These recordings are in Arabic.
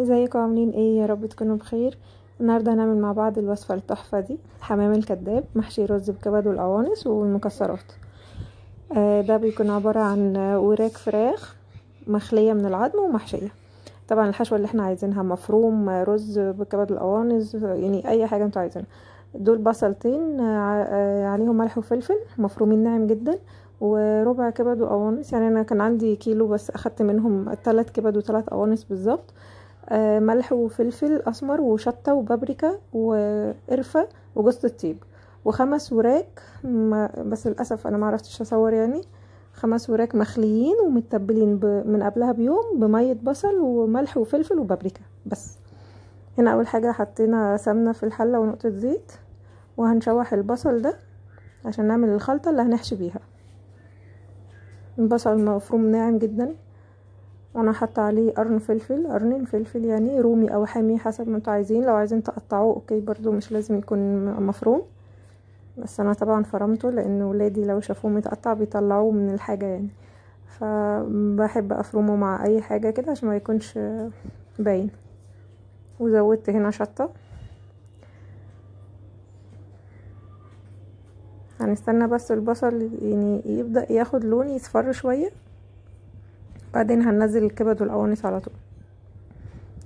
ازيكم عاملين ايه يا رب تكونوا بخير النهارده هنعمل مع بعض الوصفه التحفه دي حمام الكذاب محشي رز بكبد والقوانص والمكسرات آه ده بيكون عباره عن وراك فراخ مخليه من العظم ومحشيه طبعا الحشوه اللي احنا عايزينها مفروم رز بكبد القوانص يعني اي حاجه انتوا عايزينها دول بصلتين آه، آه، عليهم ملح وفلفل مفرومين ناعم جدا وربع كبد وقوانص يعني انا كان عندي كيلو بس اخدت منهم ثلاث كبد وثلاث قوانص بالظبط آه، ملح وفلفل اسمر وشطه وبابريكا وقرفه وجوز الطيب وخمس وراك بس للاسف انا ما عرفتش اصور يعني خمس وراك مخليين ومتبلين من قبلها بيوم بميه بصل وملح وفلفل وبابريكا بس هنا اول حاجه حطينا سمنه في الحله ونقطه زيت وهنشوح البصل ده عشان نعمل الخلطه اللي هنحشي بيها البصل مفروم ناعم جدا وانا حاطه عليه قرن فلفل قرنين فلفل يعني رومي او حامي حسب ما انتوا عايزين لو عايزين تقطعوه اوكي برضو مش لازم يكون مفروم بس انا طبعا فرمته لان ولادي لو شافوه متقطع بيطلعوه من الحاجه يعني فبحب افرمه مع اي حاجه كده عشان ما يكونش باين وزودت هنا شطه هنستنى بس البصل يعني يبدا ياخد لون يصفر شويه بعدين هننزل الكبد والقوانيس على طول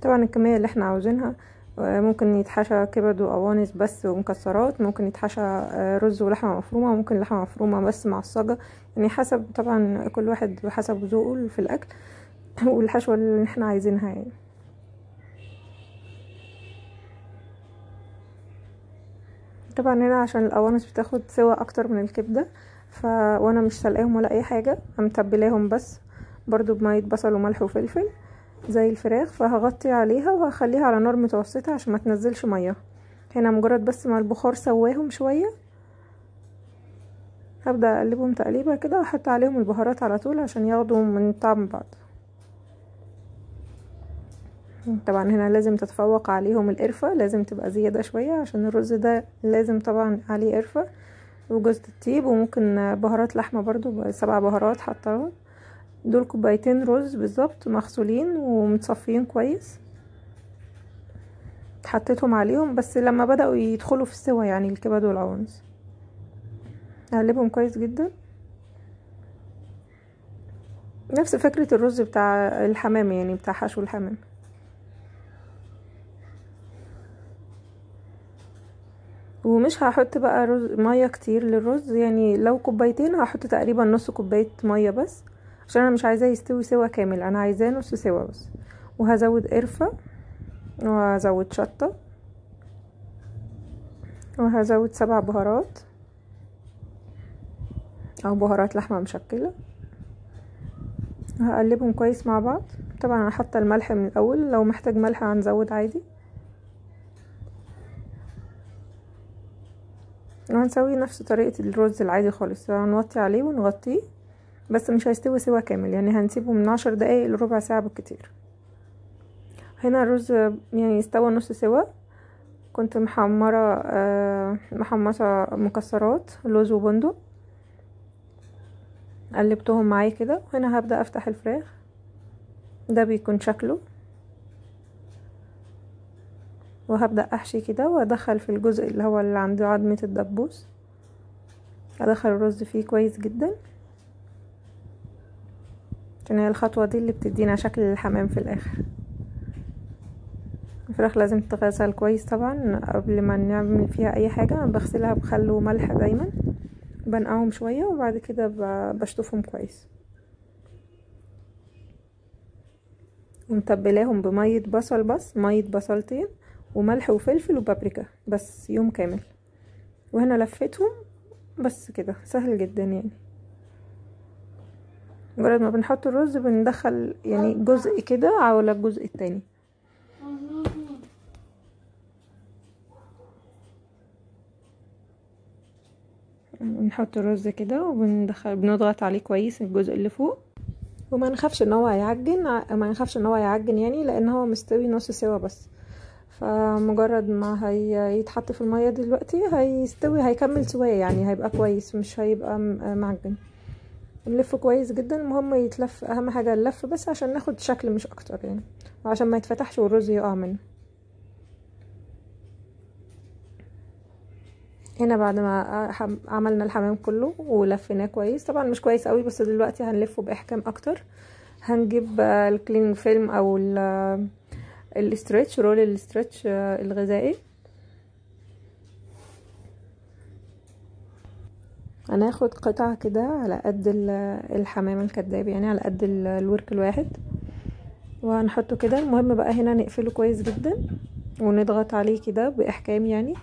طبعا الكمية اللي احنا عاوزينها آه، ممكن يتحشى كبد وقوانيس بس ومكسرات ممكن يتحشى آه، رز ولحمة مفرومة ممكن لحمة مفرومة بس مع الصاجة يعني حسب طبعا كل واحد وحسب ذوقه في الأكل والحشوة اللي احنا عايزينها يعني طبعا هنا عشان القوانص بتاخد سوا اكتر من الكبدة ف وانا مش سلقاهم ولا اي حاجة متبلاهم بس برضو بمية بصل وملح وفلفل زي الفراخ فهغطي عليها وهخليها على نار متوسطة عشان ما تنزلش مية هنا مجرد بس ما البخار سواهم شوية هبدأ اقلبهم تقليبة كده واحط عليهم البهارات على طول عشان ياخدوا من طعم بعض طبعا هنا لازم تتفوق عليهم القرفة لازم تبقى زيادة شوية عشان الرز ده لازم طبعا عليه قرفة وجزء الطيب وممكن بهارات لحمة برضو سبع بهارات حطاهم دول كوبايتين رز بالظبط مغسولين ومتصفيين كويس حطيتهم عليهم بس لما بدأوا يدخلوا في السوا يعني الكبد والعونز هقلبهم كويس جدا نفس فكرة الرز بتاع الحمام يعني بتاع حشو الحمام ومش هحط بقى رز مية كتير للرز يعني لو كوبايتين هحط تقريبا نص كوباية مية بس عشان انا مش عايزاه يستوي سوا كامل انا عايزاه نص سوا بس وهزود قرفه وهزود شطه وهزود سبع بهارات او بهارات لحمه مشكله هقلبهم كويس مع بعض طبعا انا حاطه الملح من الاول لو محتاج ملح هنزود عادي وهنسوي نفس طريقه الرز العادي خالص هنوطي عليه ونغطيه بس مش هيستوي سوا كامل يعني هنسيبه من عشر دقايق لربع ساعة بالكتير هنا الرز يعني استوى نص سوا كنت محمرة آه، محمصة مكسرات لوز وبندق قلبتهم معايا كده هنا هبدأ افتح الفراخ ده بيكون شكله وهبدأ احشي كده وادخل في الجزء اللي هو اللي عنده عظمة الدبوس ادخل الرز فيه كويس جدا عشان هي الخطوة دي اللي بتدينا شكل الحمام في الاخر الفراخ لازم تتغسل كويس طبعا قبل ما نعمل فيها اي حاجة بغسلها بخل وملح دايما بنقعهم شوية وبعد كده بشطفهم كويس ومتبلاهم بمية بصل بس مية بصلتين وملح وفلفل وبابريكا بس يوم كامل وهنا لفتهم بس كده سهل جدا يعني مجرد ما بنحط الرز بندخل يعني جزء كده على الجزء التاني بنحط الرز كده وبندخل بنضغط عليه كويس الجزء اللي فوق وما نخافش ان هو يعجن ما نخافش ان هو يعجن يعني لان هو مستوي نص سوا بس فمجرد ما هيتحط في الميه دلوقتي هيستوي هيكمل سواه يعني هيبقى كويس مش هيبقى معجن نلفه كويس جدا المهم يتلف اهم حاجه اللف بس عشان ناخد شكل مش اكتر يعني وعشان ما يتفتحش والرز يقع منه هنا بعد ما عملنا الحمام كله ولفناه كويس طبعا مش كويس قوي بس دلوقتي هنلفه باحكام اكتر هنجيب الكليننج فيلم او الاسترتش رول الاسترتش الغذائي هناخد قطعة كده على قد الحمام الكداب يعني على قد الورك الواحد وهنحطه كده المهم بقى هنا نقفله كويس جدا ونضغط عليه كده باحكام يعني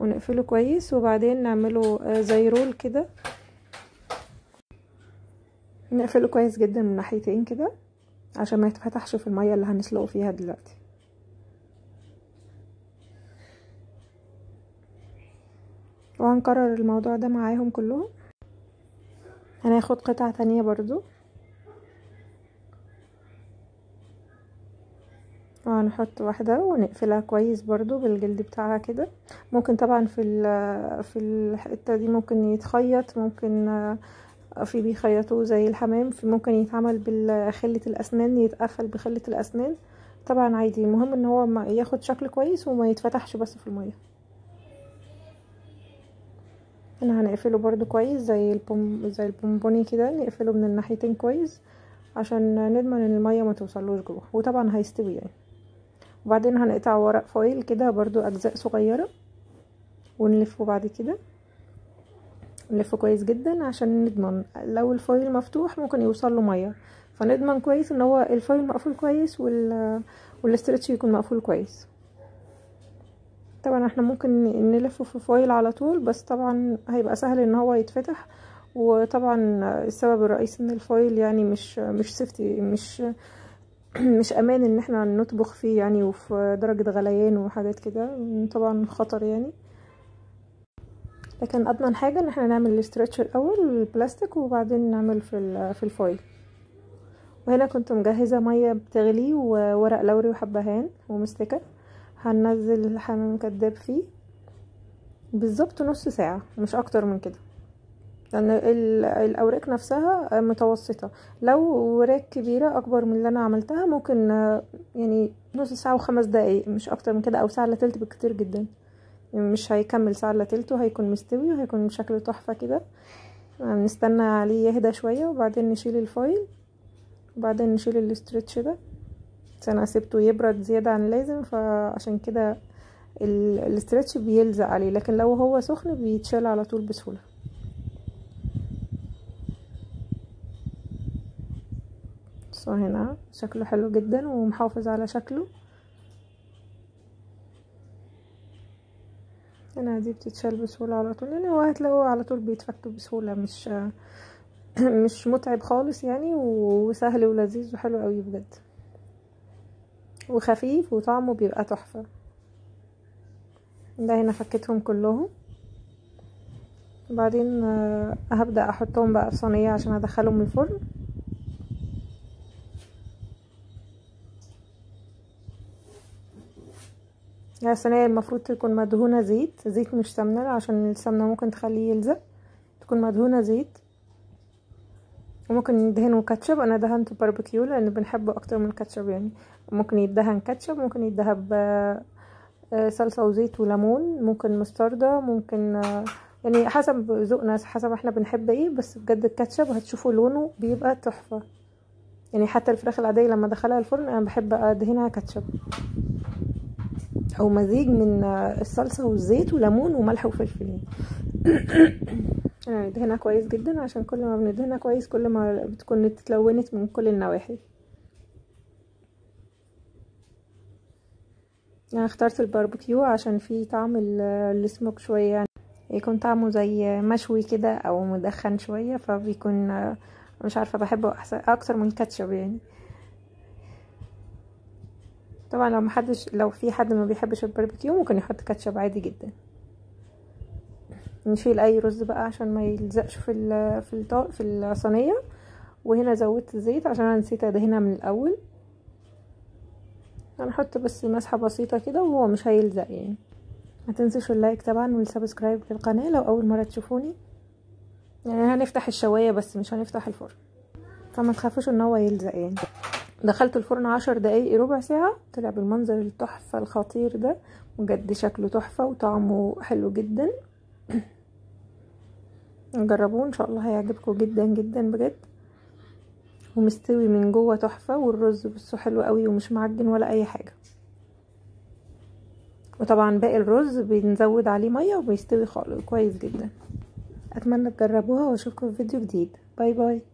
ونقفله كويس وبعدين نعمله آه، زي رول كده نقفله كويس جدا من ناحيتين كده عشان ما يتفتحش في المية اللي هنسلقه فيها دلوقتي وهنكرر الموضوع ده معاهم كلهم هناخد قطعة تانية برضو وهنحط اه، واحدة ونقفلها كويس برضو بالجلد بتاعها كده ممكن طبعا في في الحتة دي ممكن يتخيط ممكن آه، في بيخيطوه زي الحمام في ممكن يتعمل بخلة الأسنان يتقفل بخلة الأسنان طبعا عادي المهم ان هو ياخد شكل كويس وما يتفتحش بس في المية هنقفله برضو كويس زي البوم زي البونبوني كده نقفله من الناحيتين كويس عشان نضمن ان الميه ما توصلوش جوه وطبعا هيستوي يعني وبعدين هنقطع ورق فويل كده برضو اجزاء صغيره ونلفه بعد كده نلفه كويس جدا عشان نضمن لو الفويل مفتوح ممكن يوصل له ميه فنضمن كويس ان هو الفويل مقفول كويس وال والاسترتش يكون مقفول كويس طبعا احنا ممكن نلفه في فويل على طول بس طبعا هيبقى سهل ان هو يتفتح وطبعا السبب الرئيسي ان الفويل يعني مش مش سيفتي مش مش امان ان احنا نطبخ فيه يعني وفي درجة غليان وحاجات كده طبعا خطر يعني لكن اضمن حاجة ان احنا نعمل الاسترتش الاول البلاستيك وبعدين نعمل في في الفويل وهنا كنت مجهزة مية بتغلي وورق لوري وحبهان ومستكة هننزل الحمام كداب فيه بالظبط نص ساعة مش اكتر من كده لان يعني الاوراق نفسها متوسطة لو وراك كبيرة اكبر من اللي انا عملتها ممكن يعني نص ساعة وخمس دقايق مش اكتر من كده او ساعة الا تلت بكتير جدا يعني مش هيكمل ساعة الا تلت وهيكون مستوي وهيكون شكله تحفة كده نستنى عليه يهدى شوية وبعدين نشيل الفايل وبعدين نشيل الاسترتش ده انا سبته يبرد زيادة عن اللازم فعشان كده الاسترتش بيلزق عليه لكن لو هو سخن بيتشال على طول بسهولة سو هنا شكله حلو جدا ومحافظ على شكله هنا دي بتتشال بسهولة على طول يعني هو هتلاقوه على طول بيتفك بسهولة مش مش متعب خالص يعني وسهل ولذيذ وحلو قوي بجد وخفيف وطعمه بيبقى تحفة ده هنا فكتهم كلهم وبعدين آه، هبدأ احطهم بقى في صينية عشان ادخلهم الفرن الصينية المفروض تكون مدهونة زيت زيت مش سمنة عشان السمنة ممكن تخليه يلزق تكون مدهونة زيت وممكن ندهنه كاتشب انا دهنت باربيكيو لان بنحبه اكتر من الكاتشب يعني ممكن يدهن كاتشب ممكن يدهب آه، آه، صلصه وزيت وليمون ممكن مستردة ممكن آه، يعني حسب ذوقنا حسب احنا بنحب ايه بس بجد الكاتشب هتشوفوا لونه بيبقى تحفه يعني حتى الفراخ العاديه لما ادخلها الفرن انا بحب ادهنها كاتشب او مزيج من الصلصه والزيت وليمون وملح وفلفل انا هدهنها كويس جدا عشان كل ما بندهنها كويس كل ما بتكون اتلونت من كل النواحي انا اخترت الباربيكيو عشان فيه طعم السموك شويه يعني يكون طعمه زي مشوي كده او مدخن شويه فبيكون آه، مش عارفه بحبه احسن اكتر من كاتشب يعني طبعا لو محدش لو في حد ما بيحبش الباربيكيو ممكن يحط كاتشب عادي جدا نشيل اي رز بقى عشان ما يلزقش في ال في الطاق في الصينيه وهنا زودت الزيت عشان انا نسيت ادهنها من الاول هنحط بس مسحه بسيطه كده وهو مش هيلزق يعني ما تنسوش اللايك طبعا والسبسكرايب للقناه لو اول مره تشوفوني يعني هنفتح الشوايه بس مش هنفتح الفرن فما تخافوش ان هو يلزق يعني دخلت الفرن عشر دقايق ربع ساعة طلع بالمنظر التحفة الخطير ده بجد شكله تحفة وطعمه حلو جدا جربوه ان شاء الله هيعجبكم جدا جدا بجد ومستوي من جوه تحفه والرز بصه حلو قوي ومش معجن ولا اي حاجه وطبعا باقي الرز بنزود عليه ميه وبيستوي خالص كويس جدا اتمنى تجربوها واشوفكم في فيديو جديد باي باي